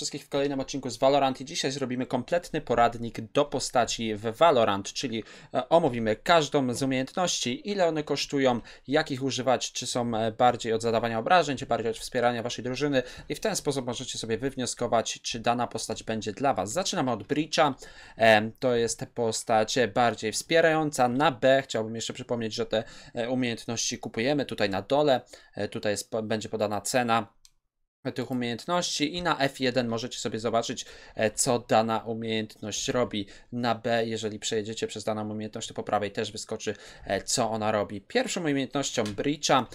wszystkich w kolejnym odcinku z Valorant i dzisiaj zrobimy kompletny poradnik do postaci w Valorant, czyli e, omówimy każdą z umiejętności, ile one kosztują, jakich używać, czy są e, bardziej od zadawania obrażeń, czy bardziej od wspierania waszej drużyny i w ten sposób możecie sobie wywnioskować, czy dana postać będzie dla was. Zaczynamy od Breacha, e, to jest postać bardziej wspierająca. Na B chciałbym jeszcze przypomnieć, że te umiejętności kupujemy tutaj na dole, tutaj jest, będzie podana cena tych umiejętności i na F1 możecie sobie zobaczyć, e, co dana umiejętność robi. Na B, jeżeli przejedziecie przez daną umiejętność, to po prawej też wyskoczy, e, co ona robi. Pierwszą umiejętnością Breacha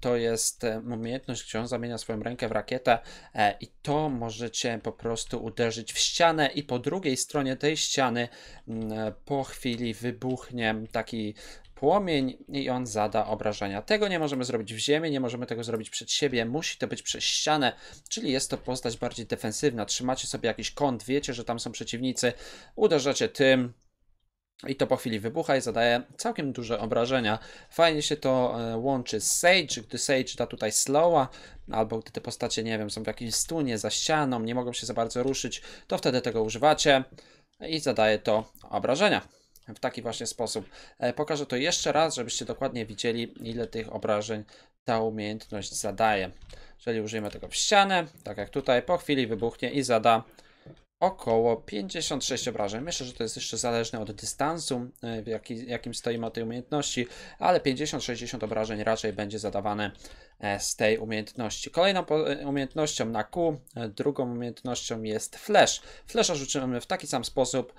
to jest e, umiejętność, gdzie on zamienia swoją rękę w rakietę i to możecie po prostu uderzyć w ścianę i po drugiej stronie tej ściany mm, po chwili wybuchnie taki płomień i on zada obrażenia. Tego nie możemy zrobić w ziemi, nie możemy tego zrobić przed siebie, musi to być przez ścianę, czyli jest to postać bardziej defensywna. Trzymacie sobie jakiś kąt, wiecie, że tam są przeciwnicy, uderzacie tym, i to po chwili wybucha i zadaje całkiem duże obrażenia. Fajnie się to e, łączy z Sage, gdy Sage da tutaj slowa, albo gdy te postacie, nie wiem, są w jakimś stunie za ścianą, nie mogą się za bardzo ruszyć, to wtedy tego używacie i zadaje to obrażenia w taki właśnie sposób. E, pokażę to jeszcze raz, żebyście dokładnie widzieli, ile tych obrażeń ta umiejętność zadaje. Jeżeli użyjemy tego w ścianę, tak jak tutaj, po chwili wybuchnie i zada około 56 obrażeń. Myślę, że to jest jeszcze zależne od dystansu, e, w jaki, jakim stoimy od tej umiejętności, ale 50-60 obrażeń raczej będzie zadawane e, z tej umiejętności. Kolejną e, umiejętnością na Q, drugą umiejętnością jest flash. Flasha rzucimy w taki sam sposób,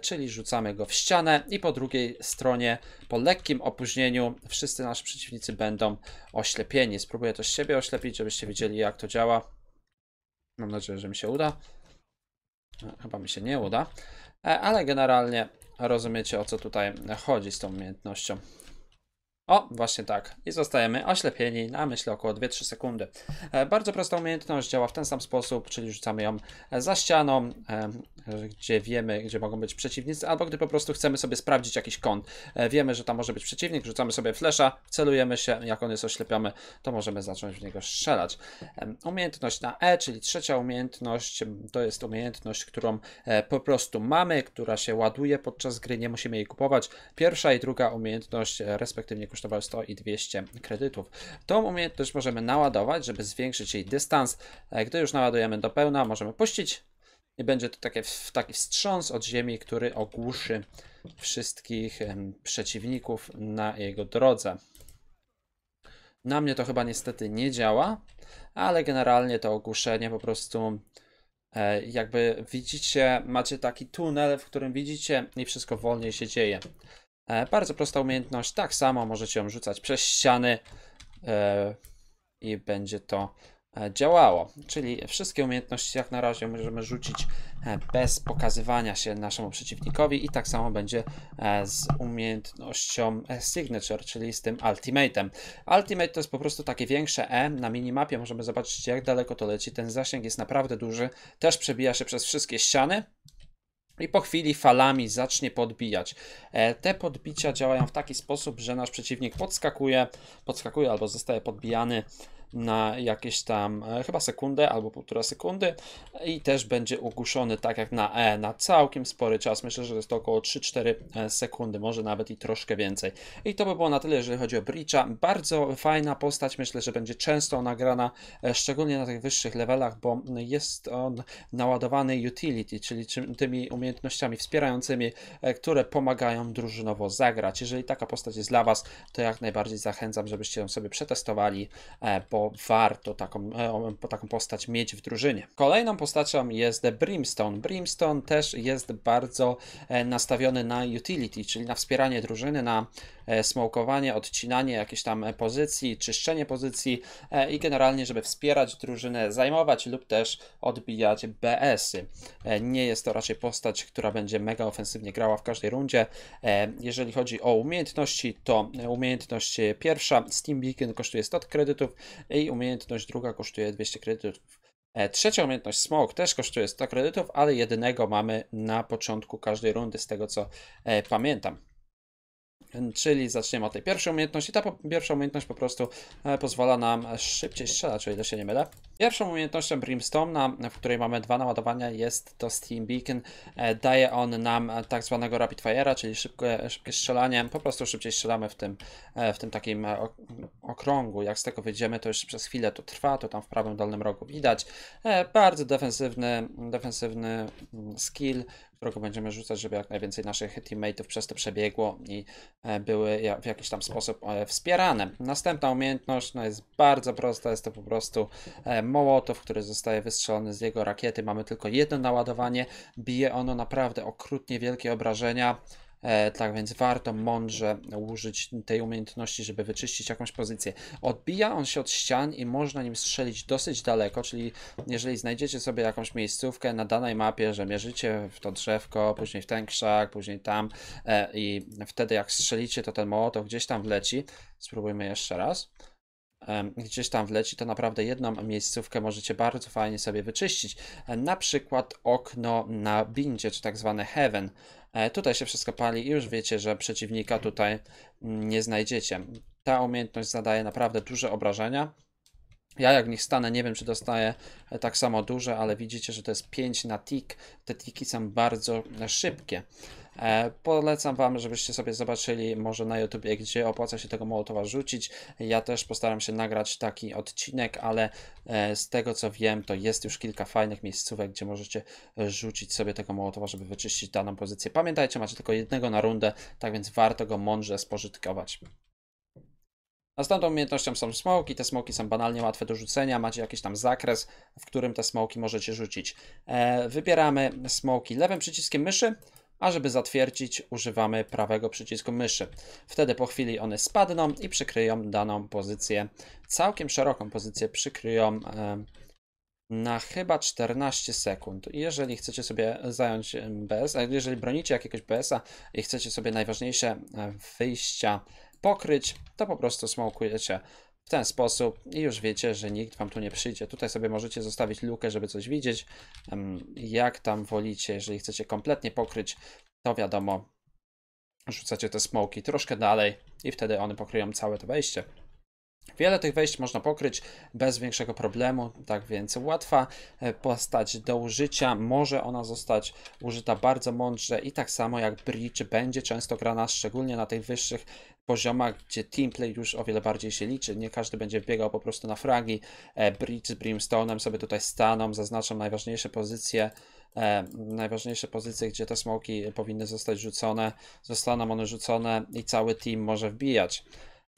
czyli rzucamy go w ścianę i po drugiej stronie, po lekkim opóźnieniu, wszyscy nasi przeciwnicy będą oślepieni. Spróbuję to z siebie oślepić, żebyście widzieli jak to działa. Mam nadzieję, że mi się uda. Chyba mi się nie uda, e, ale generalnie rozumiecie o co tutaj chodzi z tą umiejętnością. O, właśnie tak. I zostajemy oślepieni na myślę około 2-3 sekundy. E, bardzo prosta umiejętność działa w ten sam sposób, czyli rzucamy ją e, za ścianą, e, gdzie wiemy, gdzie mogą być przeciwnicy, albo gdy po prostu chcemy sobie sprawdzić jakiś kąt. Wiemy, że tam może być przeciwnik, rzucamy sobie flesza, celujemy się, jak on jest oślepiony, to możemy zacząć w niego strzelać. Umiejętność na E, czyli trzecia umiejętność, to jest umiejętność, którą po prostu mamy, która się ładuje podczas gry, nie musimy jej kupować. Pierwsza i druga umiejętność, respektywnie kosztowały 100 i 200 kredytów. Tą umiejętność możemy naładować, żeby zwiększyć jej dystans. E, gdy już naładujemy do pełna, możemy puścić i będzie to takie, taki wstrząs od ziemi, który ogłuszy wszystkich przeciwników na jego drodze. Na mnie to chyba niestety nie działa, ale generalnie to ogłuszenie po prostu e, jakby widzicie, macie taki tunel, w którym widzicie i wszystko wolniej się dzieje. E, bardzo prosta umiejętność, tak samo możecie ją rzucać przez ściany e, i będzie to e, działało. Czyli wszystkie umiejętności jak na razie możemy rzucić bez pokazywania się naszemu przeciwnikowi i tak samo będzie z umiejętnością Signature, czyli z tym Ultimatem. Ultimate to jest po prostu takie większe E na minimapie, możemy zobaczyć jak daleko to leci. Ten zasięg jest naprawdę duży, też przebija się przez wszystkie ściany i po chwili falami zacznie podbijać. E, te podbicia działają w taki sposób, że nasz przeciwnik podskakuje, podskakuje albo zostaje podbijany na jakieś tam e, chyba sekundę albo półtora sekundy i też będzie ogłuszony tak jak na E na całkiem spory czas. Myślę, że jest to około 3-4 e, sekundy, może nawet i troszkę więcej. I to by było na tyle, jeżeli chodzi o Breacha. Bardzo fajna postać, myślę, że będzie często nagrana, e, szczególnie na tych wyższych levelach, bo jest on naładowany utility, czyli tymi umiejętnościami wspierającymi, które pomagają drużynowo zagrać. Jeżeli taka postać jest dla Was, to jak najbardziej zachęcam, żebyście ją sobie przetestowali, bo warto taką, e, taką postać mieć w drużynie. Kolejną postacią jest Brimstone. Brimstone też jest bardzo e, nastawiony na utility, czyli na wspieranie drużyny, na e, smokowanie, odcinanie jakiejś tam pozycji, czyszczenie pozycji i generalnie, żeby wspierać drużynę, zajmować lub też odbijać BS-y. Nie jest to raczej postać, która będzie mega ofensywnie grała w każdej rundzie. Jeżeli chodzi o umiejętności, to umiejętność pierwsza Steam Beacon kosztuje 100 kredytów, i umiejętność druga kosztuje 200 kredytów. E, trzecia umiejętność Smog też kosztuje 100 kredytów, ale jednego mamy na początku każdej rundy, z tego co e, pamiętam. Czyli zaczniemy od tej pierwszej umiejętności. Ta po, pierwsza umiejętność po prostu e, pozwala nam szybciej strzelać, o ile się nie mylę. Pierwszą umiejętnością Brimstone'a, w której mamy dwa naładowania, jest to Steam Beacon. E, daje on nam e, tak zwanego rapid fire'a, czyli szybkie, szybkie strzelanie. Po prostu szybciej strzelamy w tym, e, w tym takim okrągu. Jak z tego wyjdziemy, to już przez chwilę to trwa, to tam w prawym dolnym rogu widać. Bardzo defensywny, defensywny mm, skill, którego będziemy rzucać, żeby jak najwięcej naszych teammateów przez to przebiegło i były w jakiś tam sposób wspierane. Następna umiejętność no jest bardzo prosta, jest to po prostu Mołotow, który zostaje wystrzelony z jego rakiety. Mamy tylko jedno naładowanie. Bije ono naprawdę okrutnie wielkie obrażenia. E, tak więc warto mądrze użyć tej umiejętności, żeby wyczyścić jakąś pozycję. Odbija on się od ścian i można nim strzelić dosyć daleko, czyli jeżeli znajdziecie sobie jakąś miejscówkę na danej mapie, że mierzycie w to drzewko, później w ten krzak, później tam e, i wtedy jak strzelicie, to ten mołotow gdzieś tam wleci. Spróbujmy jeszcze raz gdzieś tam wleci, to naprawdę jedną miejscówkę możecie bardzo fajnie sobie wyczyścić. E, na przykład okno na bindzie, czy tak zwane heaven. E, tutaj się wszystko pali i już wiecie, że przeciwnika tutaj nie znajdziecie. Ta umiejętność zadaje naprawdę duże obrażenia. Ja jak w nich stanę, nie wiem czy dostaję e, tak samo duże, ale widzicie, że to jest 5 na tik. Te tiki są bardzo szybkie. E, polecam Wam, żebyście sobie zobaczyli może na YouTubie, gdzie opłaca się tego molotowa rzucić. Ja też postaram się nagrać taki odcinek, ale e, z tego co wiem, to jest już kilka fajnych miejscówek, gdzie możecie rzucić sobie tego molotowa, żeby wyczyścić daną pozycję. Pamiętajcie, macie tylko jednego na rundę, tak więc warto go mądrze spożytkować. Następną umiejętnością są smoki. Te smoki są banalnie łatwe do rzucenia. Macie jakiś tam zakres, w którym te smoki możecie rzucić. E, wybieramy smoki lewym przyciskiem myszy a żeby zatwierdzić używamy prawego przycisku myszy. Wtedy po chwili one spadną i przykryją daną pozycję, całkiem szeroką pozycję przykryją na chyba 14 sekund. Jeżeli chcecie sobie zająć BS, a jeżeli bronicie jakiegoś BS-a i chcecie sobie najważniejsze e, wyjścia pokryć, to po prostu smokujecie w ten sposób i już wiecie, że nikt wam tu nie przyjdzie. Tutaj sobie możecie zostawić lukę, żeby coś widzieć, jak tam wolicie. Jeżeli chcecie kompletnie pokryć, to wiadomo, rzucacie te smoki troszkę dalej i wtedy one pokryją całe to wejście. Wiele tych wejść można pokryć bez większego problemu, tak więc łatwa e, postać do użycia. Może ona zostać użyta bardzo mądrze i tak samo jak bridge będzie często grana, szczególnie na tych wyższych poziomach, gdzie teamplay już o wiele bardziej się liczy. Nie każdy będzie biegał po prostu na fragi. E, Bridge z Brimstone'em sobie tutaj staną, zaznaczam najważniejsze pozycje, e, najważniejsze pozycje, gdzie te smoki powinny zostać rzucone. Zostaną one rzucone i cały team może wbijać.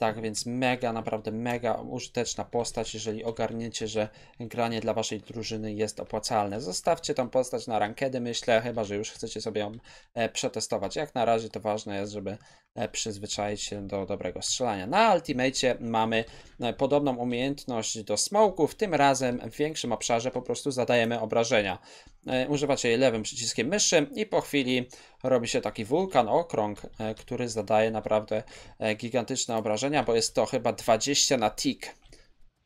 Tak więc mega, naprawdę mega użyteczna postać, jeżeli ogarniecie, że granie dla waszej drużyny jest opłacalne. Zostawcie tą postać na rankedy, myślę, chyba że już chcecie sobie ją e, przetestować. Jak na razie to ważne jest, żeby e, przyzwyczaić się do dobrego strzelania. Na Ultimate mamy e, podobną umiejętność do smoków, tym razem w większym obszarze po prostu zadajemy obrażenia. Używacie jej lewym przyciskiem myszy i po chwili robi się taki wulkan, okrąg, e, który zadaje naprawdę e, gigantyczne obrażenia, bo jest to chyba 20 na tick.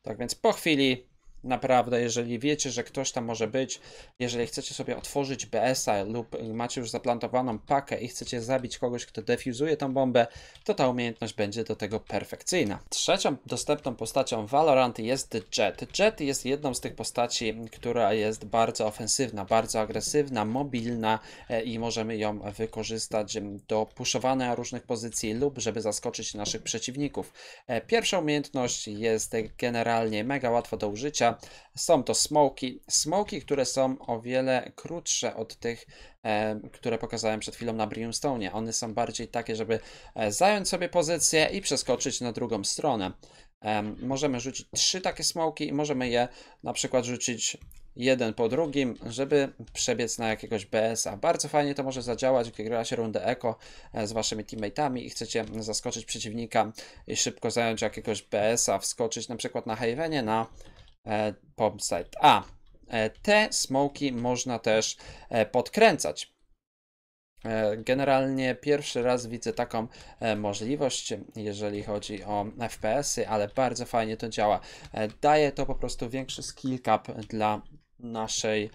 Tak więc po chwili naprawdę, jeżeli wiecie, że ktoś tam może być, jeżeli chcecie sobie otworzyć BS-a lub macie już zaplantowaną pakę i chcecie zabić kogoś, kto defuzuje tą bombę, to ta umiejętność będzie do tego perfekcyjna. Trzecią dostępną postacią Valorant jest Jet. Jet jest jedną z tych postaci, która jest bardzo ofensywna, bardzo agresywna, mobilna e, i możemy ją wykorzystać do puszowania różnych pozycji lub żeby zaskoczyć naszych przeciwników. E, pierwsza umiejętność jest generalnie mega łatwa do użycia, są to smoki. Smoki, które są o wiele krótsze od tych, e, które pokazałem przed chwilą na Brimstone. One są bardziej takie, żeby e, zająć sobie pozycję i przeskoczyć na drugą stronę. E, możemy rzucić trzy takie smoki i możemy je na przykład rzucić jeden po drugim, żeby przebiec na jakiegoś BS-a. Bardzo fajnie to może zadziałać, gdy gra się rundę eko e, z waszymi teammateami i chcecie zaskoczyć przeciwnika i szybko zająć jakiegoś BS-a, wskoczyć na przykład na Havenie, na e, site. A, e, te smoki można też e, podkręcać. E, generalnie pierwszy raz widzę taką możliwość, jeżeli chodzi o FPS-y, ale bardzo fajnie to działa. Daje to po prostu większy skill cap dla naszej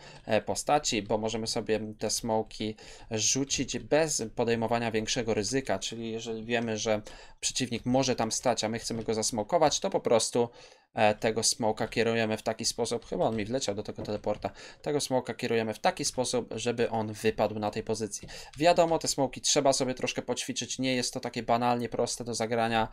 postaci, bo możemy sobie te smoki rzucić bez podejmowania większego ryzyka, czyli jeżeli wiemy, że przeciwnik może tam stać, a my chcemy go zasmokować, to po prostu E, tego smoka kierujemy w taki sposób, chyba on mi wleciał do tego teleporta, tego smoka kierujemy w taki sposób, żeby on wypadł na tej pozycji. Wiadomo, te smoki trzeba sobie troszkę poćwiczyć, nie jest to takie banalnie proste do zagrania,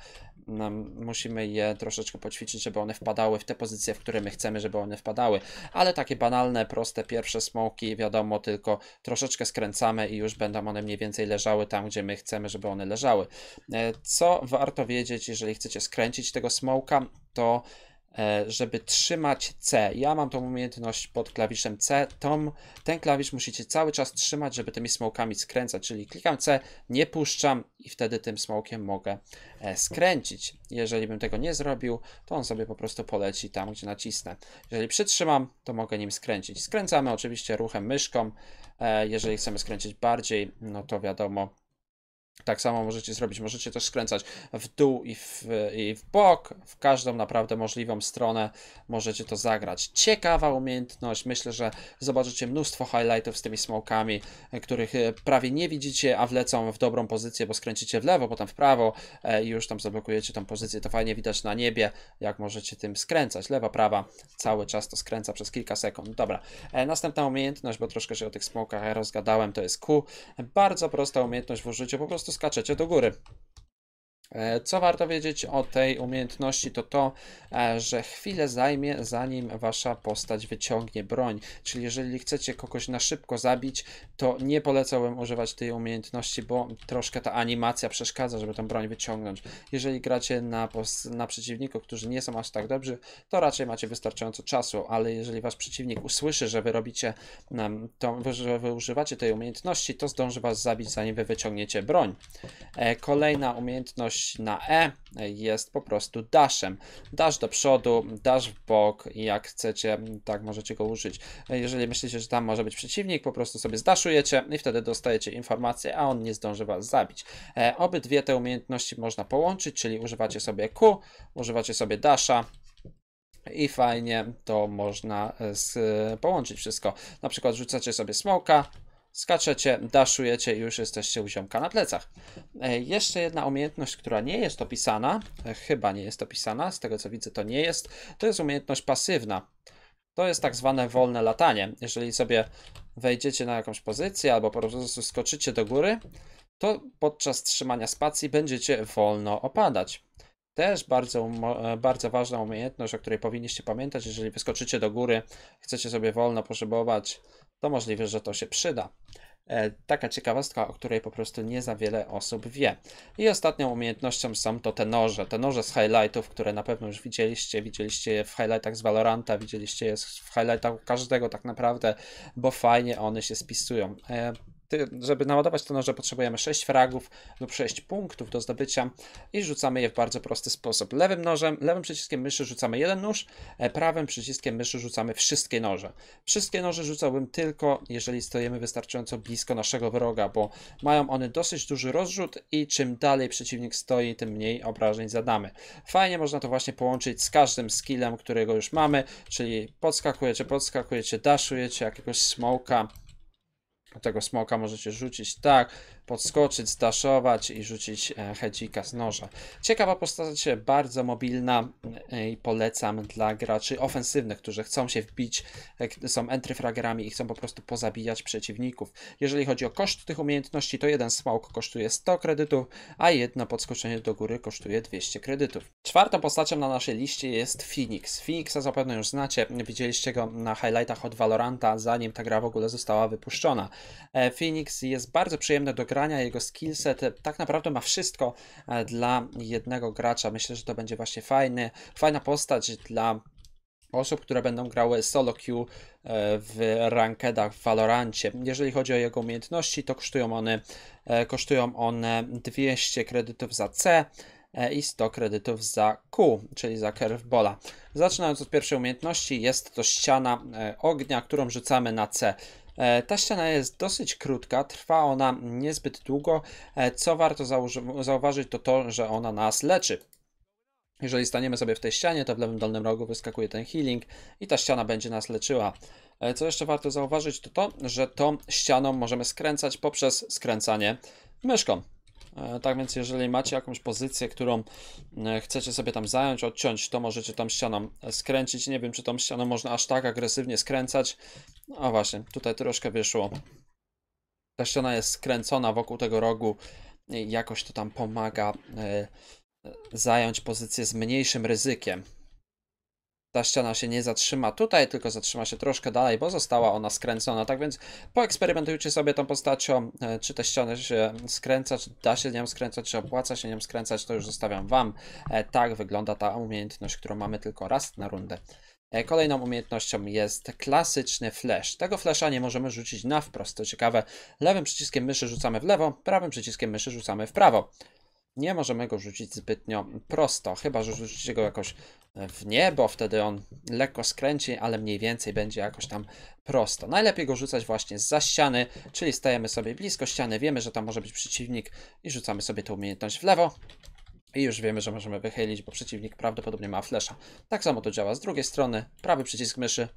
musimy je troszeczkę poćwiczyć, żeby one wpadały w te pozycje, w które my chcemy, żeby one wpadały, ale takie banalne, proste pierwsze smoki, wiadomo, tylko troszeczkę skręcamy i już będą one mniej więcej leżały tam, gdzie my chcemy, żeby one leżały. E, co warto wiedzieć, jeżeli chcecie skręcić tego smoka, to E, żeby trzymać C. Ja mam tą umiejętność pod klawiszem C. Tom, ten klawisz musicie cały czas trzymać, żeby tymi smołkami skręcać, czyli klikam C, nie puszczam i wtedy tym smołkiem mogę e, skręcić. Jeżeli bym tego nie zrobił, to on sobie po prostu poleci tam, gdzie nacisnę. Jeżeli przytrzymam, to mogę nim skręcić. Skręcamy oczywiście ruchem myszką. E, jeżeli chcemy skręcić bardziej, no to wiadomo, tak samo możecie zrobić. Możecie też skręcać w dół i w, i w bok, w każdą naprawdę możliwą stronę możecie to zagrać. Ciekawa umiejętność. Myślę, że zobaczycie mnóstwo highlightów z tymi smokami, e, których e, prawie nie widzicie, a wlecą w dobrą pozycję, bo skręcicie w lewo, potem w prawo e, i już tam zablokujecie tą pozycję. To fajnie widać na niebie, jak możecie tym skręcać. Lewa, prawa, cały czas to skręca przez kilka sekund. Dobra, następna umiejętność, bo troszkę się o tych smokach rozgadałem, to jest Q. Bardzo prosta umiejętność w użyciu, po prostu prostu skaczecie do góry. E, co warto wiedzieć o tej umiejętności, to to, e, że chwilę zajmie, zanim wasza postać wyciągnie broń. Czyli jeżeli chcecie kogoś na szybko zabić, to nie polecałbym używać tej umiejętności, bo troszkę ta animacja przeszkadza, żeby tą broń wyciągnąć. Jeżeli gracie na, na którzy nie są aż tak dobrzy, to raczej macie wystarczająco czasu, ale jeżeli wasz przeciwnik usłyszy, że wy robicie, to, że wy używacie tej umiejętności, to zdąży was zabić, zanim wy wyciągniecie broń. E, kolejna umiejętność na E jest po prostu dashem. Dash do przodu, dash w bok i jak chcecie, tak możecie go użyć. Jeżeli myślicie, że tam może być przeciwnik, po prostu sobie zdaszujecie i wtedy dostajecie informację, a on nie zdąży was zabić. E, obydwie te umiejętności można połączyć, czyli używacie sobie Q, używacie sobie dasha, i fajnie to można e, z, połączyć wszystko. Na przykład rzucacie sobie smoka, skaczecie, daszujecie i już jesteście u ziomka na plecach. E, jeszcze jedna umiejętność, która nie jest opisana, e, chyba nie jest opisana, z tego co widzę to nie jest, to jest umiejętność pasywna. To jest tak zwane wolne latanie. Jeżeli sobie wejdziecie na jakąś pozycję albo po prostu skoczycie do góry, to podczas trzymania spacji będziecie wolno opadać. Też bardzo, e, bardzo ważna umiejętność, o której powinniście pamiętać, jeżeli wyskoczycie do góry, chcecie sobie wolno poszybować to możliwe, że to się przyda. E, taka ciekawostka, o której po prostu nie za wiele osób wie. I ostatnią umiejętnością są to te noże. Te noże z highlightów, które na pewno już widzieliście. Widzieliście je w highlightach z Valoranta, widzieliście je w highlightach każdego tak naprawdę, bo fajnie one się spisują. E, żeby naładować to noże potrzebujemy 6 fragów lub 6 punktów do zdobycia i rzucamy je w bardzo prosty sposób. Lewym nożem, lewym przyciskiem myszy rzucamy jeden nóż, e, prawym przyciskiem myszy rzucamy wszystkie noże. Wszystkie noże rzucałbym tylko, jeżeli stoimy wystarczająco blisko naszego wroga, bo mają one dosyć duży rozrzut i czym dalej przeciwnik stoi, tym mniej obrażeń zadamy. Fajnie można to właśnie połączyć z każdym skillem, którego już mamy, czyli podskakujecie, podskakujecie, daszujecie jakiegoś smoka, tego smoka możecie rzucić, tak podskoczyć, zdaszować i rzucić e, hedzika z noża. Ciekawa postać, bardzo mobilna e, i polecam dla graczy ofensywnych, którzy chcą się wbić, e, są entryfragerami i chcą po prostu pozabijać przeciwników. Jeżeli chodzi o koszt tych umiejętności, to jeden smałk kosztuje 100 kredytów, a jedno podskoczenie do góry kosztuje 200 kredytów. Czwartą postacią na naszej liście jest Phoenix. Phoenixa zapewne już znacie, widzieliście go na highlightach od Valoranta, zanim ta gra w ogóle została wypuszczona. Phoenix jest bardzo przyjemny do gra grania, jego skillset, e, tak naprawdę ma wszystko e, dla jednego gracza. Myślę, że to będzie właśnie fajny, fajna postać dla osób, które będą grały solo queue e, w rankedach w Valorancie. Jeżeli chodzi o jego umiejętności, to kosztują one, kosztują one 200 kredytów za C i 100 kredytów za Q, czyli za bola. Zaczynając od pierwszej umiejętności, jest to ściana ognia, którą rzucamy na C. E, ta ściana jest dosyć krótka, trwa ona niezbyt długo. E, co warto zauważyć, to to, że ona nas leczy. Jeżeli staniemy sobie w tej ścianie, to w lewym dolnym rogu wyskakuje ten healing i ta ściana będzie nas leczyła. E, co jeszcze warto zauważyć, to to, że tą ścianą możemy skręcać poprzez skręcanie myszką. E, tak więc, jeżeli macie jakąś pozycję, którą e, chcecie sobie tam zająć, odciąć, to możecie tą ścianą e, skręcić. Nie wiem, czy tą ścianą można aż tak agresywnie skręcać. A no właśnie, tutaj troszkę wyszło. Ta ściana jest skręcona wokół tego rogu. Jakoś to tam pomaga zająć pozycję z mniejszym ryzykiem ta ściana się nie zatrzyma tutaj, tylko zatrzyma się troszkę dalej, bo została ona skręcona. Tak więc poeksperymentujcie sobie tą postacią, e, czy te ściany się skręca, czy da się nią skręcać, czy opłaca się nią skręcać, to już zostawiam Wam. E, tak wygląda ta umiejętność, którą mamy tylko raz na rundę. E, kolejną umiejętnością jest klasyczny flash. Tego flasha nie możemy rzucić na wprost, to ciekawe. Lewym przyciskiem myszy rzucamy w lewo, prawym przyciskiem myszy rzucamy w prawo nie możemy go rzucić zbytnio prosto, chyba że rzucicie go jakoś e, w niebo, wtedy on lekko skręci, ale mniej więcej będzie jakoś tam prosto. Najlepiej go rzucać właśnie za ściany, czyli stajemy sobie blisko ściany, wiemy, że tam może być przeciwnik i rzucamy sobie tę umiejętność w lewo. I już wiemy, że możemy wychylić, bo przeciwnik prawdopodobnie ma flesza. Tak samo to działa z drugiej strony. Prawy przycisk myszy.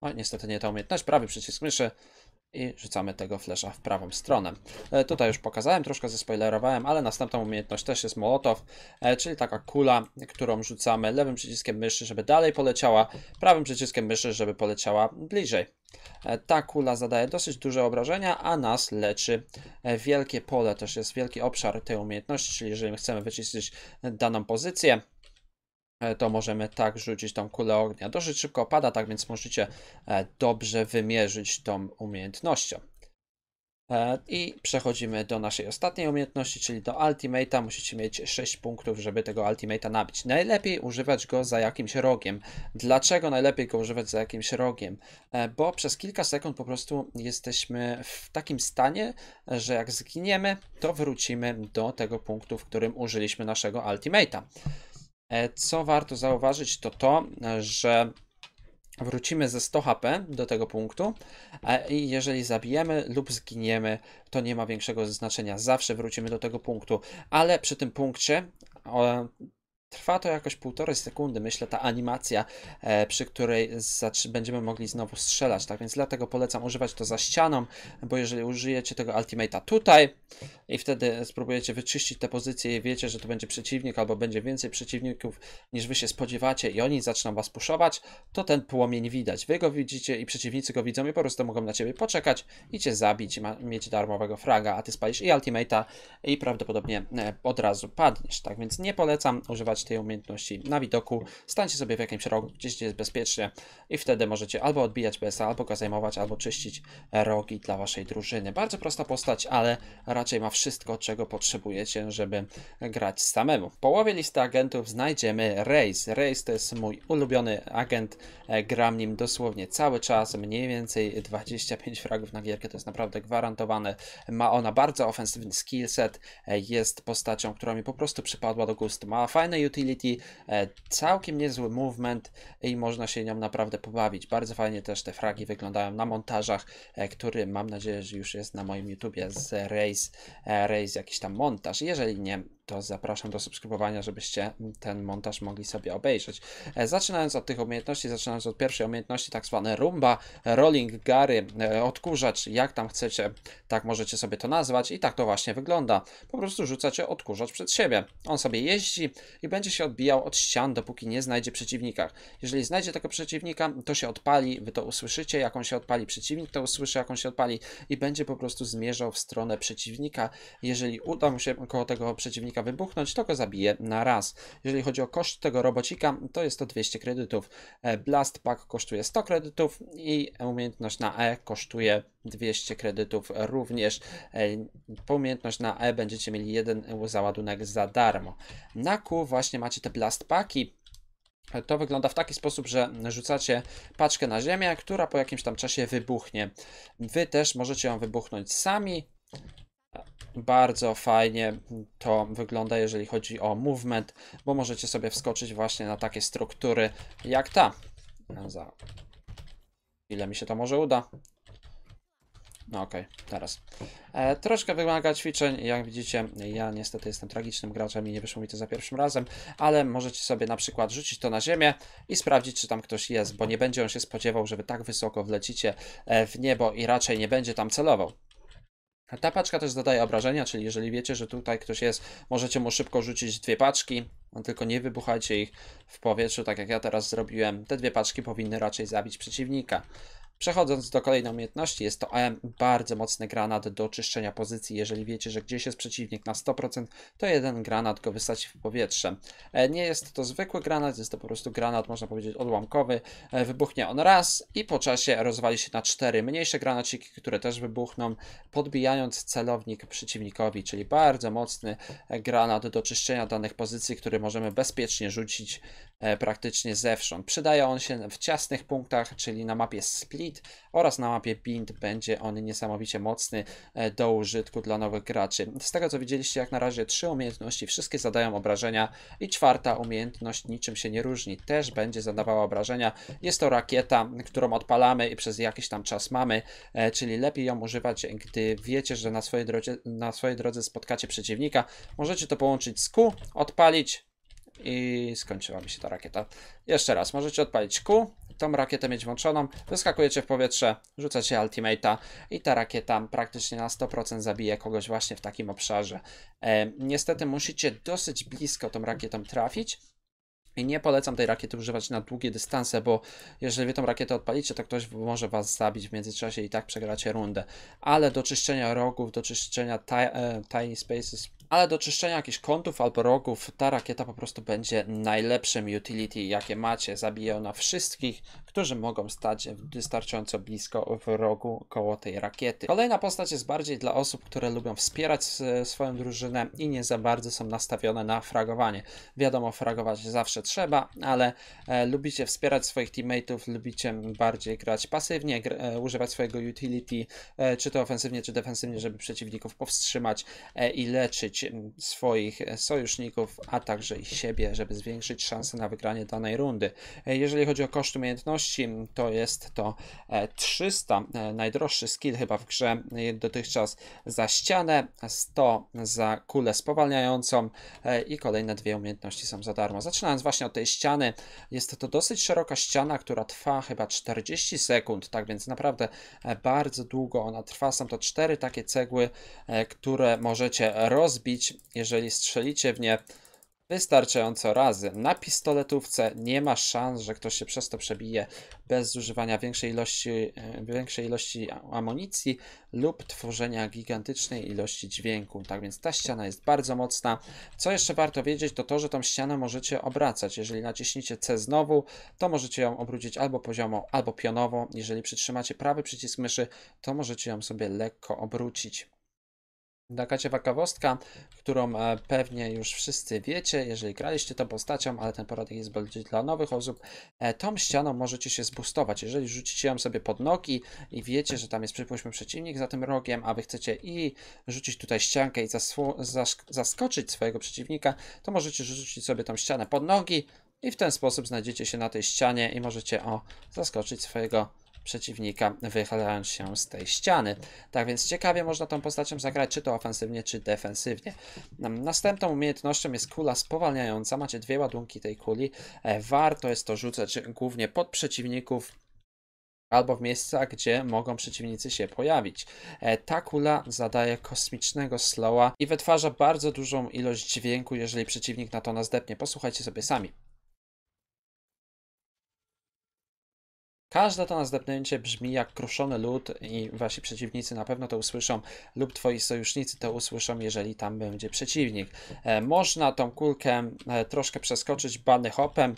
O, niestety nie ta umiejętność. Prawy przycisk myszy i rzucamy tego flesza w prawą stronę. E, tutaj już pokazałem, troszkę zespoilerowałem, ale następną umiejętność też jest Molotow, e, czyli taka kula, którą rzucamy lewym przyciskiem myszy, żeby dalej poleciała, prawym przyciskiem myszy, żeby poleciała bliżej. E, ta kula zadaje dosyć duże obrażenia, a nas leczy. Wielkie pole też jest wielki obszar tej umiejętności, czyli jeżeli chcemy wyciszyć daną pozycję, E, to możemy tak rzucić tą kulę ognia. Dosyć szybko opada, tak więc możecie e, dobrze wymierzyć tą umiejętnością. E, I przechodzimy do naszej ostatniej umiejętności, czyli do Ultimate'a. Musicie mieć 6 punktów, żeby tego Ultimate'a nabić. Najlepiej używać go za jakimś rogiem. Dlaczego najlepiej go używać za jakimś rogiem? Bo przez kilka sekund po prostu jesteśmy w takim stanie, że jak zginiemy, to wrócimy do tego punktu, w którym użyliśmy naszego Ultimate'a. E, co warto zauważyć, to to, e, że wrócimy ze 100 HP do tego punktu e, i jeżeli zabijemy lub zginiemy, to nie ma większego znaczenia. Zawsze wrócimy do tego punktu, ale przy tym punkcie Trwa to jakoś półtorej sekundy, myślę, ta animacja, e, przy której będziemy mogli znowu strzelać, tak więc dlatego polecam używać to za ścianą, bo jeżeli użyjecie tego ultimate'a tutaj i wtedy spróbujecie wyczyścić te pozycje i wiecie, że to będzie przeciwnik albo będzie więcej przeciwników niż wy się spodziewacie i oni zaczną was puszować, to ten płomień widać. Wy go widzicie i przeciwnicy go widzą i po prostu mogą na ciebie poczekać i cię zabić i mieć darmowego fraga, a ty spalisz i ultimate'a i prawdopodobnie e, od razu padniesz, tak więc nie polecam używać tej umiejętności na widoku. Stańcie sobie w jakimś rogu, gdzieś gdzie jest bezpiecznie i wtedy możecie albo odbijać BSA, albo go zajmować, albo czyścić rogi dla waszej drużyny. Bardzo prosta postać, ale raczej ma wszystko, czego potrzebujecie, żeby grać samemu. W połowie listy agentów znajdziemy Race. Race to jest mój ulubiony agent. E, gram nim dosłownie cały czas, mniej więcej 25 fragów na gierkę, to jest naprawdę gwarantowane. Ma ona bardzo ofensywny skillset, e, jest postacią, która mi po prostu przypadła do gustu. Ma fajne YouTube utility, e, całkiem niezły movement i można się nią naprawdę pobawić. Bardzo fajnie też te fragi wyglądają na montażach, e, który mam nadzieję, że już jest na moim YouTubie z Race, Race jakiś tam montaż. Jeżeli nie, to zapraszam do subskrybowania, żebyście ten montaż mogli sobie obejrzeć. E, zaczynając od tych umiejętności, zaczynając od pierwszej umiejętności, tak zwane rumba, rolling gary, e, odkurzacz, jak tam chcecie, tak możecie sobie to nazwać i tak to właśnie wygląda. Po prostu rzucacie odkurzacz przed siebie. On sobie jeździ i będzie się odbijał od ścian, dopóki nie znajdzie przeciwnika. Jeżeli znajdzie tego przeciwnika, to się odpali, wy to usłyszycie, jak on się odpali, przeciwnik to usłyszy, jak on się odpali i będzie po prostu zmierzał w stronę przeciwnika. Jeżeli uda mu się koło tego przeciwnika robocika wybuchnąć, to go zabije na raz. Jeżeli chodzi o koszt tego robocika, to jest to 200 kredytów. E, Blast Pack kosztuje 100 kredytów i umiejętność na E kosztuje 200 kredytów również. E, umiejętność na E będziecie mieli jeden załadunek za darmo. Na Q właśnie macie te Blast Packi. E, to wygląda w taki sposób, że rzucacie paczkę na ziemię, która po jakimś tam czasie wybuchnie. Wy też możecie ją wybuchnąć sami, bardzo fajnie to wygląda, jeżeli chodzi o movement, bo możecie sobie wskoczyć właśnie na takie struktury jak ta. Za ile mi się to może uda. No okej, teraz. E, troszkę wymaga ćwiczeń, jak widzicie, ja niestety jestem tragicznym graczem i nie wyszło mi to za pierwszym razem, ale możecie sobie na przykład rzucić to na ziemię i sprawdzić, czy tam ktoś jest, bo nie będzie on się spodziewał, żeby tak wysoko wlecicie e, w niebo i raczej nie będzie tam celował. Ta paczka też zadaje obrażenia, czyli jeżeli wiecie, że tutaj ktoś jest, możecie mu szybko rzucić dwie paczki, no tylko nie wybuchajcie ich w powietrzu, tak jak ja teraz zrobiłem. Te dwie paczki powinny raczej zabić przeciwnika. Przechodząc do kolejnej umiejętności, jest to bardzo mocny granat do czyszczenia pozycji. Jeżeli wiecie, że gdzieś jest przeciwnik na 100%, to jeden granat go wysadzi w powietrze. E, nie jest to zwykły granat, jest to po prostu granat, można powiedzieć, odłamkowy. E, wybuchnie on raz i po czasie rozwali się na cztery mniejsze granaciki, które też wybuchną, podbijając celownik przeciwnikowi, czyli bardzo mocny granat do czyszczenia danych pozycji, który możemy bezpiecznie rzucić E, praktycznie zewsząd. Przydaje on się w ciasnych punktach, czyli na mapie Split oraz na mapie Bind będzie on niesamowicie mocny e, do użytku dla nowych graczy. Z tego co widzieliście jak na razie trzy umiejętności, wszystkie zadają obrażenia i czwarta umiejętność niczym się nie różni, też będzie zadawała obrażenia. Jest to rakieta, którą odpalamy i przez jakiś tam czas mamy, e, czyli lepiej ją używać, gdy wiecie, że na swojej drodze, na swojej drodze spotkacie przeciwnika. Możecie to połączyć z Q, odpalić, i skończyła mi się ta rakieta. Jeszcze raz, możecie odpalić Q, tą rakietę mieć włączoną, wyskakujecie w powietrze, rzucacie ultimate'a i ta rakieta praktycznie na 100% zabije kogoś właśnie w takim obszarze. E, niestety musicie dosyć blisko tą rakietą trafić, i nie polecam tej rakiety używać na długie dystanse, bo jeżeli wy tą rakietę odpalicie, to ktoś może was zabić w międzyczasie i tak przegracie rundę. Ale do czyszczenia rogów, do czyszczenia tiny e, spaces ale do czyszczenia jakichś kątów albo rogów ta rakieta po prostu będzie najlepszym utility, jakie macie. Zabije ona wszystkich, którzy mogą stać wystarczająco blisko w rogu koło tej rakiety. Kolejna postać jest bardziej dla osób, które lubią wspierać swoją drużynę i nie za bardzo są nastawione na fragowanie. Wiadomo, fragować zawsze trzeba, ale e, lubicie wspierać swoich teammateów, lubicie bardziej grać pasywnie, gr e, używać swojego utility, e, czy to ofensywnie, czy defensywnie, żeby przeciwników powstrzymać e, i leczyć swoich e, sojuszników, a także i siebie, żeby zwiększyć szanse na wygranie danej rundy. E, jeżeli chodzi o koszt umiejętności, wartości to jest to 300, e, e, najdroższy skill chyba w grze e, dotychczas za ścianę, 100 za kulę spowalniającą i kolejne dwie umiejętności są za darmo. Zaczynając właśnie od tej ściany, jest to dosyć szeroka ściana, która trwa chyba 40 sekund, tak więc naprawdę bardzo długo ona trwa. Są to cztery takie cegły, które możecie rozbić, jeżeli strzelicie w nie wystarczająco razy. Na pistoletówce nie ma szans, że ktoś się przez to przebije bez zużywania większej ilości, e, większej ilości amunicji lub tworzenia gigantycznej ilości dźwięku. Tak więc ta ściana jest bardzo mocna. Co jeszcze warto wiedzieć, to to, że tą ścianę możecie obracać. Jeżeli naciśniecie C znowu, to możecie ją obrócić albo poziomo, albo pionowo. Jeżeli przytrzymacie prawy przycisk myszy, to możecie ją sobie lekko obrócić. Taka ciekawostka, którą e, pewnie już wszyscy wiecie, jeżeli graliście tą postacią, ale ten poradnik jest bardziej dla nowych osób, e, tą ścianą możecie się zbustować. Jeżeli rzucicie ją sobie pod nogi i wiecie, że tam jest przypuśćmy przeciwnik za tym rogiem, a wy chcecie i rzucić tutaj ściankę i zaskoczyć swojego przeciwnika, to możecie rzucić sobie tą ścianę pod nogi i w ten sposób znajdziecie się na tej ścianie i możecie o zaskoczyć swojego przeciwnika przeciwnika wychylając się z tej ściany. Tak więc ciekawie można tą postacią zagrać, czy to ofensywnie, czy defensywnie. Mm, następną umiejętnością jest kula spowalniająca. Macie dwie ładunki tej kuli. E, Warto jest to rzucać głównie pod przeciwników albo w miejsca, gdzie mogą przeciwnicy się pojawić. E, ta kula zadaje kosmicznego slowa i wytwarza bardzo dużą ilość dźwięku, jeżeli przeciwnik na to nazdepnie. Posłuchajcie sobie sami. Każde to nazdepnięcie brzmi jak kruszony lód i wasi przeciwnicy na pewno to usłyszą lub twoi sojusznicy to usłyszą, jeżeli tam będzie przeciwnik. E, można tą kulkę e, troszkę przeskoczyć bany hopem,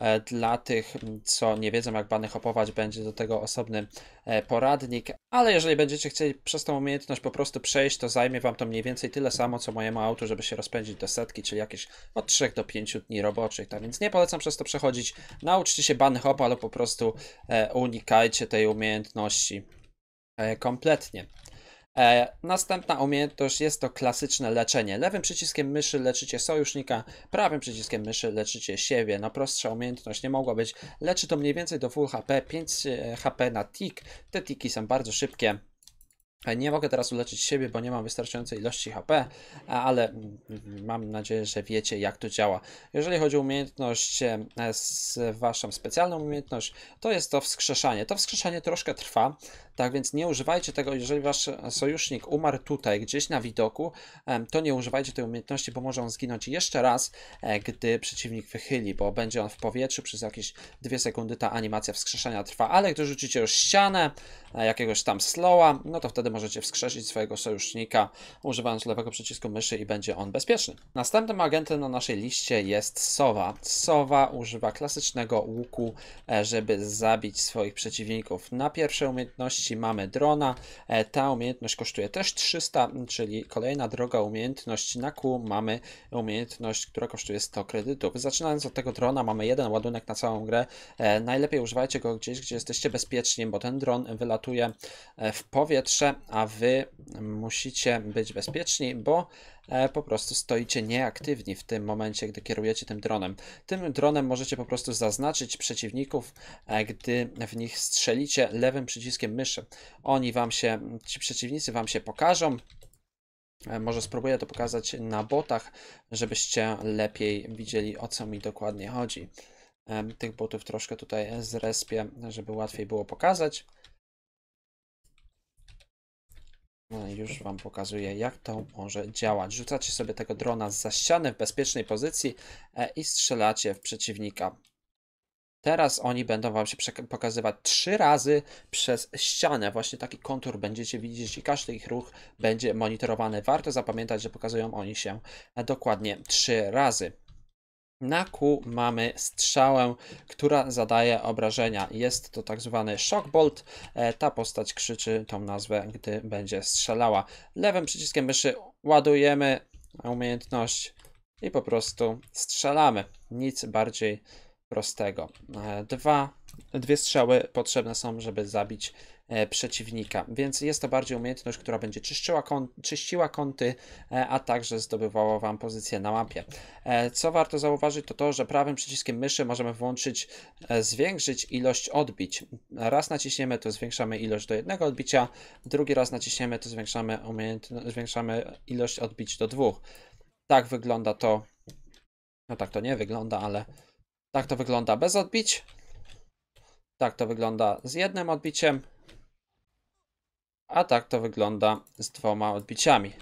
E, dla tych, co nie wiedzą, jak bany hopować, będzie do tego osobny e, poradnik, ale jeżeli będziecie chcieli przez tą umiejętność po prostu przejść, to zajmie Wam to mniej więcej tyle samo, co mojemu autu, żeby się rozpędzić do setki, czyli jakieś od 3 do 5 dni roboczych. Tak więc nie polecam przez to przechodzić. Nauczcie się bany hopa, ale po prostu e, unikajcie tej umiejętności kompletnie. E, następna umiejętność jest to klasyczne leczenie. Lewym przyciskiem myszy leczycie sojusznika, prawym przyciskiem myszy leczycie siebie. No prostsza umiejętność nie mogła być. Leczy to mniej więcej do full HP, 5 e, HP na tick. Te tiki są bardzo szybkie. E, nie mogę teraz uleczyć siebie, bo nie mam wystarczającej ilości HP, ale mm, mm, mam nadzieję, że wiecie jak to działa. Jeżeli chodzi o umiejętność, z waszą specjalną umiejętność, to jest to wskrzeszanie. To wskrzeszanie troszkę trwa, tak więc nie używajcie tego, jeżeli wasz sojusznik umarł tutaj, gdzieś na widoku, to nie używajcie tej umiejętności, bo może on zginąć jeszcze raz, e, gdy przeciwnik wychyli, bo będzie on w powietrzu, przez jakieś dwie sekundy ta animacja wskrzeszenia trwa, ale gdy rzucicie już ścianę, e, jakiegoś tam slowa, no to wtedy możecie wskrzesić swojego sojusznika, używając lewego przycisku myszy i będzie on bezpieczny. Następnym agentem na naszej liście jest Sowa. Sowa używa klasycznego łuku, e, żeby zabić swoich przeciwników. Na pierwszej umiejętności mamy drona. E, ta umiejętność kosztuje też 300, czyli kolejna droga umiejętność. Na kół mamy umiejętność, która kosztuje 100 kredytów. Zaczynając od tego drona, mamy jeden ładunek na całą grę. E, najlepiej używajcie go gdzieś, gdzie jesteście bezpieczni, bo ten dron wylatuje e, w powietrze, a wy musicie być bezpieczni, bo E, po prostu stoicie nieaktywni w tym momencie, gdy kierujecie tym dronem. Tym dronem możecie po prostu zaznaczyć przeciwników, e, gdy w nich strzelicie lewym przyciskiem myszy. Oni wam się, ci przeciwnicy wam się pokażą. E, może spróbuję to pokazać na botach, żebyście lepiej widzieli o co mi dokładnie chodzi. Tych botów troszkę tutaj zrespię, żeby łatwiej było pokazać. No, już Wam pokazuję, jak to może działać. Rzucacie sobie tego drona za ścianę w bezpiecznej pozycji e, i strzelacie w przeciwnika. Teraz oni będą Wam się pokazywać trzy razy przez ścianę. Właśnie taki kontur będziecie widzieć i każdy ich ruch będzie monitorowany. Warto zapamiętać, że pokazują oni się e, dokładnie trzy razy. Na Q mamy strzałę, która zadaje obrażenia. Jest to tak zwany Bolt. E, ta postać krzyczy tą nazwę, gdy będzie strzelała. Lewym przyciskiem myszy ładujemy umiejętność i po prostu strzelamy. Nic bardziej prostego. E, dwa, dwie strzały potrzebne są, żeby zabić E, przeciwnika. Więc jest to bardziej umiejętność, która będzie czyszczyła czyściła kąty, e, a także zdobywała Wam pozycję na mapie. E, co warto zauważyć, to to, że prawym przyciskiem myszy możemy włączyć, zwiększyć ilość odbić. Raz naciśniemy, to zwiększamy ilość do jednego odbicia, drugi raz naciśniemy, to zwiększamy, zwiększamy ilość odbić do dwóch. Tak wygląda to. No tak to nie wygląda, ale tak to wygląda bez odbić. Tak to wygląda z jednym odbiciem. A tak to wygląda z dwoma odbiciami.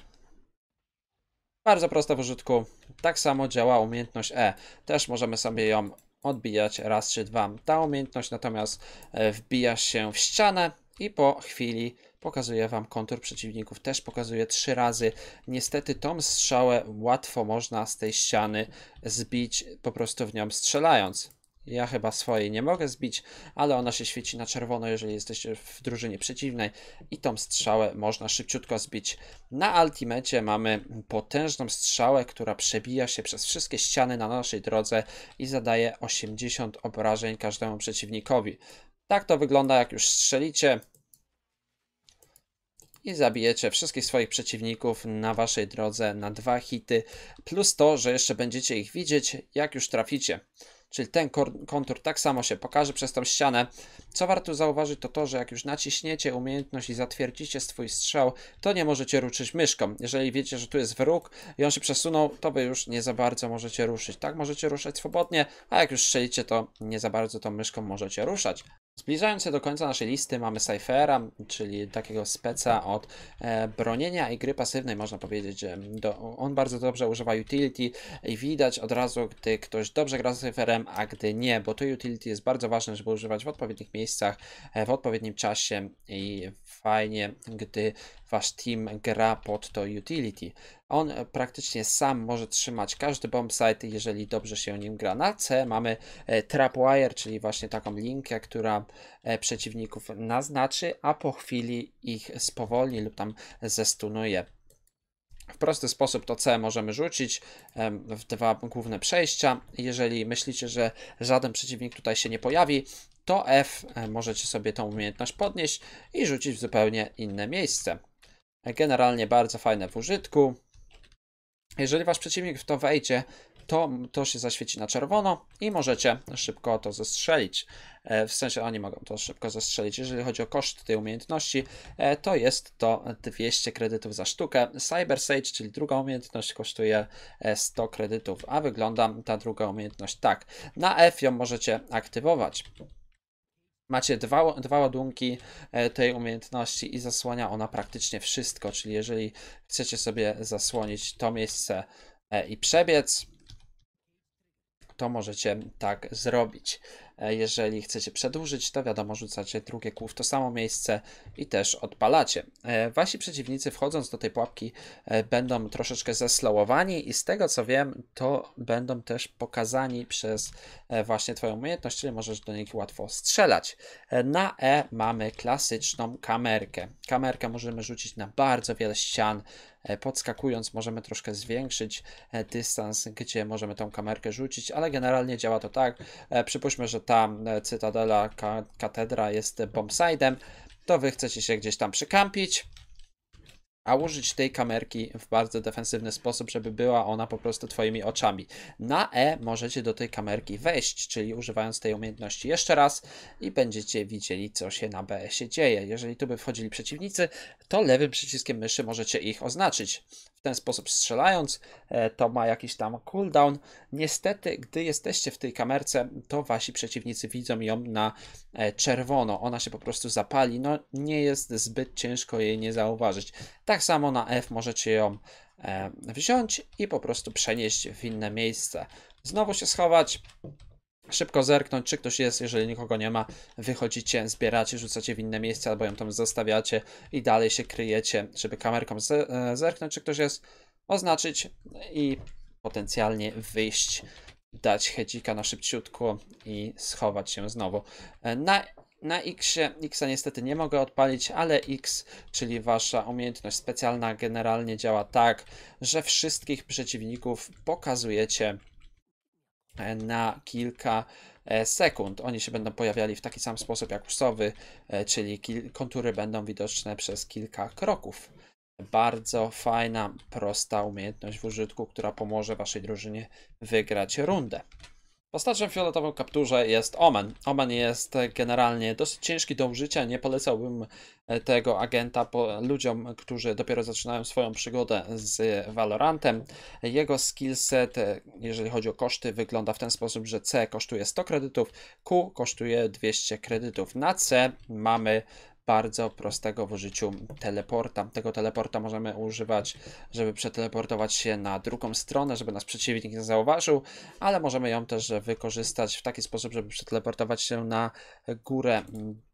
Bardzo prosta w użytku. Tak samo działa umiejętność E. Też możemy sobie ją odbijać raz czy dwa. Ta umiejętność natomiast e, wbija się w ścianę i po chwili pokazuje Wam kontur przeciwników. Też pokazuje trzy razy. Niestety tą strzałę łatwo można z tej ściany zbić po prostu w nią strzelając. Ja chyba swojej nie mogę zbić, ale ona się świeci na czerwono, jeżeli jesteście w drużynie przeciwnej i tą strzałę można szybciutko zbić. Na Ultimecie mamy potężną strzałę, która przebija się przez wszystkie ściany na naszej drodze i zadaje 80 obrażeń każdemu przeciwnikowi. Tak to wygląda jak już strzelicie i zabijecie wszystkich swoich przeciwników na waszej drodze na dwa hity, plus to, że jeszcze będziecie ich widzieć jak już traficie czyli ten kontur tak samo się pokaże przez tą ścianę. Co warto zauważyć to to, że jak już naciśniecie umiejętność i zatwierdzicie swój strzał, to nie możecie ruszyć myszką. Jeżeli wiecie, że tu jest wróg i on się przesunął, to wy już nie za bardzo możecie ruszyć. Tak możecie ruszać swobodnie, a jak już strzelicie, to nie za bardzo tą myszką możecie ruszać. Zbliżając się do końca naszej listy mamy Cyphera, czyli takiego speca od e, bronienia i gry pasywnej, można powiedzieć, że do, on bardzo dobrze używa utility i widać od razu, gdy ktoś dobrze gra z Cypherem, a gdy nie, bo to utility jest bardzo ważne, żeby używać w odpowiednich miejscach, e, w odpowiednim czasie i fajnie, gdy wasz team gra pod to utility. On e, praktycznie sam może trzymać każdy bombsite, jeżeli dobrze się nim gra. Na C mamy e, trapwire, czyli właśnie taką linkę, która e, przeciwników naznaczy, a po chwili ich spowolni lub tam zestunuje. W prosty sposób to C możemy rzucić w dwa główne przejścia. Jeżeli myślicie, że żaden przeciwnik tutaj się nie pojawi, to F możecie sobie tą umiejętność podnieść i rzucić w zupełnie inne miejsce. Generalnie bardzo fajne w użytku. Jeżeli wasz przeciwnik w to wejdzie, to, to się zaświeci na czerwono i możecie szybko to zestrzelić. E, w sensie oni mogą to szybko zestrzelić. Jeżeli chodzi o koszt tej umiejętności, e, to jest to 200 kredytów za sztukę. Cyber Sage, czyli druga umiejętność, kosztuje 100 e, kredytów, a wygląda ta druga umiejętność tak. Na F ją możecie aktywować. Macie dwa, dwa ładunki e, tej umiejętności i zasłania ona praktycznie wszystko, czyli jeżeli chcecie sobie zasłonić to miejsce e, i przebiec, to możecie tak zrobić. E, jeżeli chcecie przedłużyć, to wiadomo, rzucacie drugie kół w to samo miejsce i też odpalacie. E, wasi przeciwnicy wchodząc do tej pułapki e, będą troszeczkę zeslowowani i z tego co wiem, to będą też pokazani przez właśnie Twoją umiejętność, czyli możesz do nich łatwo strzelać. Na E mamy klasyczną kamerkę. Kamerkę możemy rzucić na bardzo wiele ścian, E, podskakując możemy troszkę zwiększyć e, dystans, gdzie możemy tą kamerkę rzucić, ale generalnie działa to tak. E, przypuśćmy, że ta cytadela, katedra jest bombsidem, to wy chcecie się gdzieś tam przykampić a użyć tej kamerki w bardzo defensywny sposób, żeby była ona po prostu Twoimi oczami. Na E możecie do tej kamerki wejść, czyli używając tej umiejętności jeszcze raz i będziecie widzieli, co się na B się dzieje. Jeżeli tu by wchodzili przeciwnicy, to lewym przyciskiem myszy możecie ich oznaczyć w ten sposób strzelając, e, to ma jakiś tam cooldown. Niestety, gdy jesteście w tej kamerce, to wasi przeciwnicy widzą ją na e, czerwono. Ona się po prostu zapali. No, nie jest zbyt ciężko jej nie zauważyć. Tak samo na F możecie ją e, wziąć i po prostu przenieść w inne miejsce. Znowu się schować, szybko zerknąć, czy ktoś jest, jeżeli nikogo nie ma, wychodzicie, zbieracie, rzucacie w inne miejsce, albo ją tam zostawiacie i dalej się kryjecie, żeby kamerką e, zerknąć, czy ktoś jest, oznaczyć i potencjalnie wyjść, dać hedzika na szybciutko i schować się znowu. E, na na X, X niestety nie mogę odpalić, ale X, czyli wasza umiejętność specjalna, generalnie działa tak, że wszystkich przeciwników pokazujecie na kilka e, sekund. Oni się będą pojawiali w taki sam sposób jak usowy, e, czyli kontury będą widoczne przez kilka kroków. Bardzo fajna, prosta umiejętność w użytku, która pomoże Waszej drużynie wygrać rundę. Postacią fioletową kapturze jest Omen. Omen jest generalnie dosyć ciężki do użycia. Nie polecałbym e, tego agenta ludziom, którzy dopiero zaczynają swoją przygodę z Valorantem. Jego skillset, e, jeżeli chodzi o koszty, wygląda w ten sposób, że C kosztuje 100 kredytów, Q kosztuje 200 kredytów. Na C mamy bardzo prostego w użyciu teleporta. Tego teleporta możemy używać, żeby przeteleportować się na drugą stronę, żeby nas przeciwnik nie zauważył, ale możemy ją też wykorzystać w taki sposób, żeby przeteleportować się na górę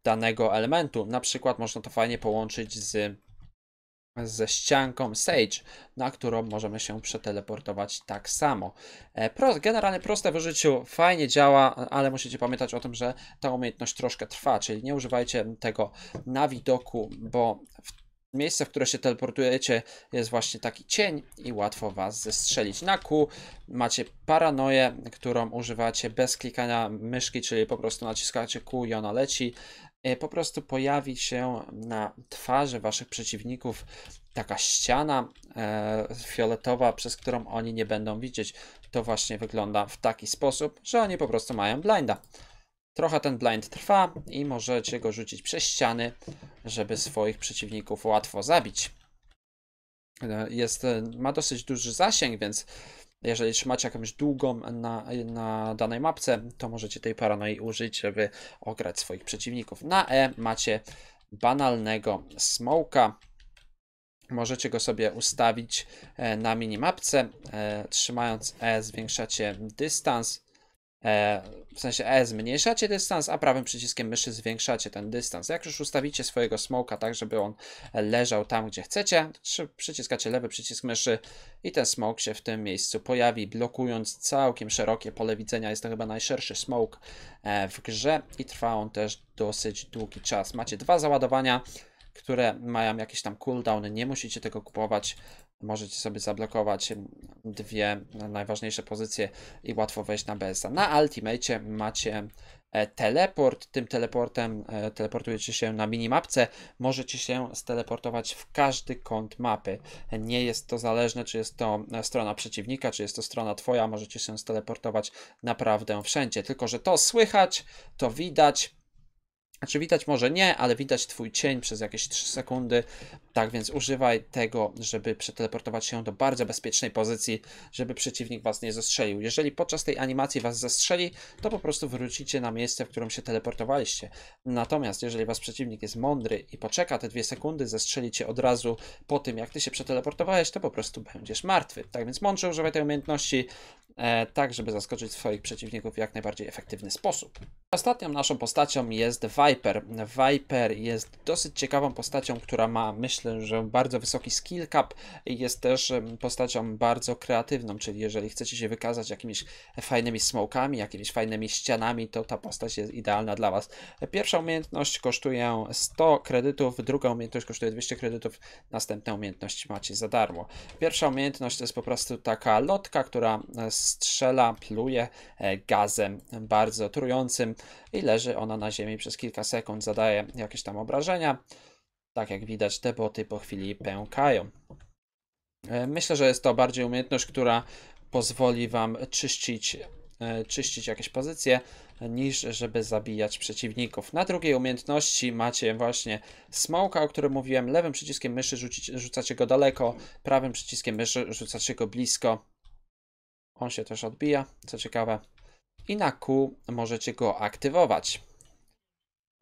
danego elementu. Na przykład można to fajnie połączyć z ze ścianką Sage, na którą możemy się przeteleportować tak samo. E, generalnie proste w użyciu, fajnie działa, ale musicie pamiętać o tym, że ta umiejętność troszkę trwa, czyli nie używajcie tego na widoku, bo w Miejsce, w które się teleportujecie, jest właśnie taki cień i łatwo was zestrzelić. Na Q macie paranoję, którą używacie bez klikania myszki, czyli po prostu naciskacie Q i ona leci. E, po prostu pojawi się na twarzy waszych przeciwników taka ściana e, fioletowa, przez którą oni nie będą widzieć. To właśnie wygląda w taki sposób, że oni po prostu mają blinda. Trochę ten blind trwa i możecie go rzucić przez ściany, żeby swoich przeciwników łatwo zabić. E, jest, ma dosyć duży zasięg, więc jeżeli trzymacie jakąś długą na, na danej mapce, to możecie tej paranoi użyć, żeby ograć swoich przeciwników. Na E macie banalnego smoka. Możecie go sobie ustawić e, na minimapce. E, trzymając E zwiększacie dystans E, w sensie E zmniejszacie dystans, a prawym przyciskiem myszy zwiększacie ten dystans. Jak już ustawicie swojego smoka tak, żeby on leżał tam, gdzie chcecie, przyciskacie lewy przycisk myszy i ten smok się w tym miejscu pojawi, blokując całkiem szerokie pole widzenia. Jest to chyba najszerszy smok e, w grze i trwa on też dosyć długi czas. Macie dwa załadowania które mają jakiś tam cooldown, nie musicie tego kupować możecie sobie zablokować dwie najważniejsze pozycje i łatwo wejść na BSA. Na Ultimate macie e, teleport. Tym teleportem e, teleportujecie się na minimapce. Możecie się steleportować w każdy kąt mapy. Nie jest to zależne, czy jest to e, strona przeciwnika, czy jest to strona twoja. Możecie się steleportować naprawdę wszędzie. Tylko, że to słychać, to widać, znaczy widać może nie, ale widać twój cień przez jakieś 3 sekundy. Tak więc używaj tego, żeby przeteleportować się do bardzo bezpiecznej pozycji, żeby przeciwnik was nie zestrzelił. Jeżeli podczas tej animacji was zestrzeli, to po prostu wrócicie na miejsce, w którym się teleportowaliście. Natomiast jeżeli was przeciwnik jest mądry i poczeka te 2 sekundy, zestrzelicie cię od razu po tym, jak ty się przeteleportowałeś, to po prostu będziesz martwy. Tak więc mądrze używaj tej umiejętności, e, tak żeby zaskoczyć swoich przeciwników w jak najbardziej efektywny sposób. Ostatnią naszą postacią jest Viper. Viper jest dosyć ciekawą postacią, która ma, myślę, że bardzo wysoki skill cap. Jest też postacią bardzo kreatywną, czyli jeżeli chcecie się wykazać jakimiś fajnymi smokami, jakimiś fajnymi ścianami, to ta postać jest idealna dla Was. Pierwsza umiejętność kosztuje 100 kredytów, druga umiejętność kosztuje 200 kredytów, następne umiejętności macie za darmo. Pierwsza umiejętność to jest po prostu taka lotka, która strzela, pluje e, gazem bardzo trującym i leży ona na ziemi przez kilka sekund, zadaje jakieś tam obrażenia. Tak jak widać, te boty po chwili pękają. E, myślę, że jest to bardziej umiejętność, która pozwoli Wam czyścić, e, czyścić jakieś pozycje, niż żeby zabijać przeciwników. Na drugiej umiejętności macie właśnie smoka, o którym mówiłem. Lewym przyciskiem myszy rzucić, rzucacie go daleko, prawym przyciskiem myszy rzucacie go blisko. On się też odbija, co ciekawe i na Q możecie go aktywować.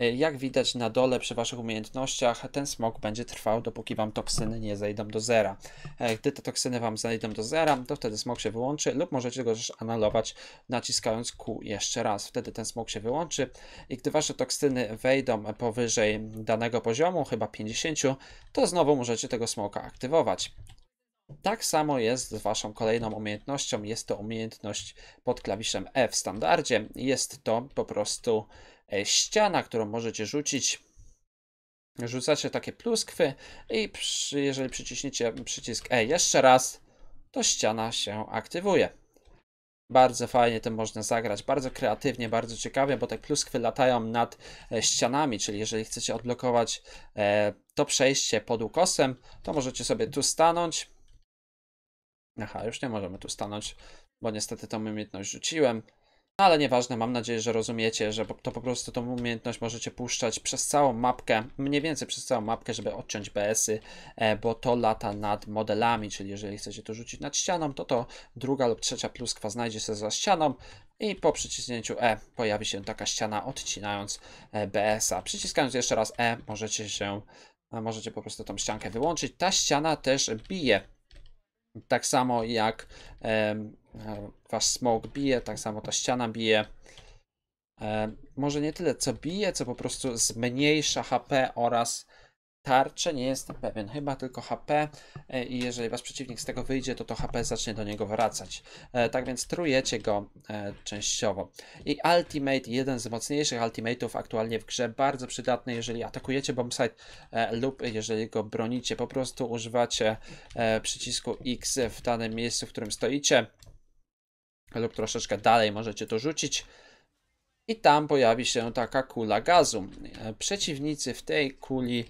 Y, jak widać na dole przy Waszych umiejętnościach, ten smog będzie trwał, dopóki Wam toksyny nie zejdą do zera. E, gdy te toksyny Wam zejdą do zera, to wtedy smog się wyłączy lub możecie go też analować naciskając Q jeszcze raz. Wtedy ten smog się wyłączy i gdy Wasze toksyny wejdą powyżej danego poziomu, chyba 50, to znowu możecie tego smoka aktywować. Tak samo jest z Waszą kolejną umiejętnością. Jest to umiejętność pod klawiszem E w standardzie. Jest to po prostu e, ściana, którą możecie rzucić. Rzucacie takie pluskwy i przy, jeżeli przyciśniecie przycisk E jeszcze raz, to ściana się aktywuje. Bardzo fajnie tym można zagrać, bardzo kreatywnie, bardzo ciekawie, bo te pluskwy latają nad e, ścianami, czyli jeżeli chcecie odblokować e, to przejście pod ukosem, to możecie sobie tu stanąć, Aha, już nie możemy tu stanąć, bo niestety tą umiejętność rzuciłem. Ale nieważne, mam nadzieję, że rozumiecie, że to po prostu tą umiejętność możecie puszczać przez całą mapkę, mniej więcej przez całą mapkę, żeby odciąć BS-y, e, bo to lata nad modelami, czyli jeżeli chcecie to rzucić nad ścianą, to to druga lub trzecia pluskwa znajdzie się za ścianą i po przyciśnięciu E pojawi się taka ściana odcinając e, BS-a. Przyciskając jeszcze raz E możecie się e, możecie po prostu tą ściankę wyłączyć. Ta ściana też bije tak samo jak e, wasz smog bije, tak samo ta ściana bije. E, może nie tyle co bije, co po prostu zmniejsza HP oraz tarczę, nie jestem pewien, chyba tylko HP e, i jeżeli wasz przeciwnik z tego wyjdzie, to to HP zacznie do niego wracać. E, tak więc trujecie go e, częściowo. I Ultimate, jeden z mocniejszych ultimate'ów aktualnie w grze, bardzo przydatny, jeżeli atakujecie bombsite lub jeżeli go bronicie, po prostu używacie przycisku X w danym miejscu, w którym stoicie lub troszeczkę dalej możecie to rzucić i tam pojawi się taka kula gazu. E, przeciwnicy w tej kuli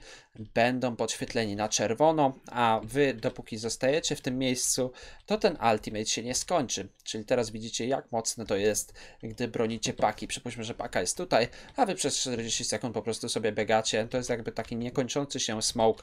będą podświetleni na czerwono, a wy dopóki zostajecie w tym miejscu, to ten ultimate się nie skończy. Czyli teraz widzicie jak mocne to jest, gdy bronicie paki. Przypuśćmy, że paka jest tutaj, a wy przez 40 sekund po prostu sobie biegacie. To jest jakby taki niekończący się smoke,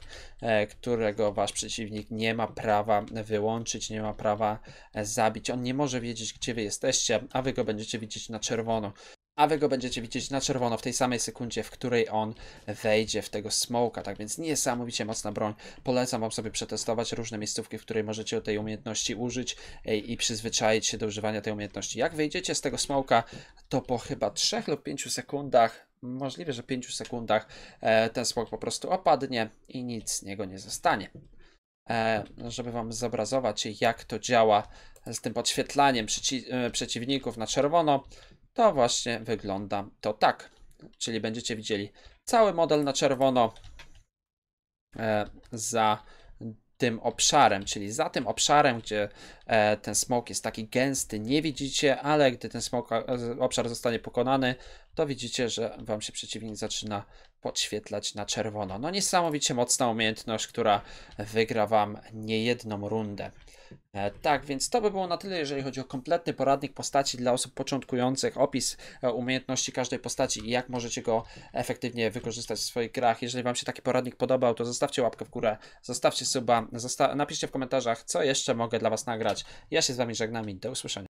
którego wasz przeciwnik nie ma prawa wyłączyć, nie ma prawa e, zabić. On nie może wiedzieć, gdzie wy jesteście, a wy go będziecie widzieć na czerwono a wy go będziecie widzieć na czerwono w tej samej sekundzie, w której on wejdzie w tego smoka. Tak więc niesamowicie mocna broń. Polecam wam sobie przetestować różne miejscówki, w której możecie tej umiejętności użyć e, i przyzwyczaić się do używania tej umiejętności. Jak wejdziecie z tego smoka, to po chyba 3 lub 5 sekundach możliwe, że 5 sekundach e, ten smok po prostu opadnie i nic z niego nie zostanie. E, żeby wam zobrazować, jak to działa z tym podświetlaniem przeciwników na czerwono, to właśnie wygląda to tak. Czyli będziecie widzieli cały model na czerwono e, za tym obszarem, czyli za tym obszarem, gdzie e, ten smok jest taki gęsty, nie widzicie, ale gdy ten smok, e, obszar zostanie pokonany, to widzicie, że wam się przeciwnik zaczyna podświetlać na czerwono. No niesamowicie mocna umiejętność, która wygra wam niejedną rundę. E, tak, więc to by było na tyle, jeżeli chodzi o kompletny poradnik postaci dla osób początkujących, opis e, umiejętności każdej postaci i jak możecie go efektywnie wykorzystać w swoich grach. Jeżeli Wam się taki poradnik podobał, to zostawcie łapkę w górę, zostawcie suba, zosta napiszcie w komentarzach, co jeszcze mogę dla Was nagrać. Ja się z Wami żegnam i do usłyszenia.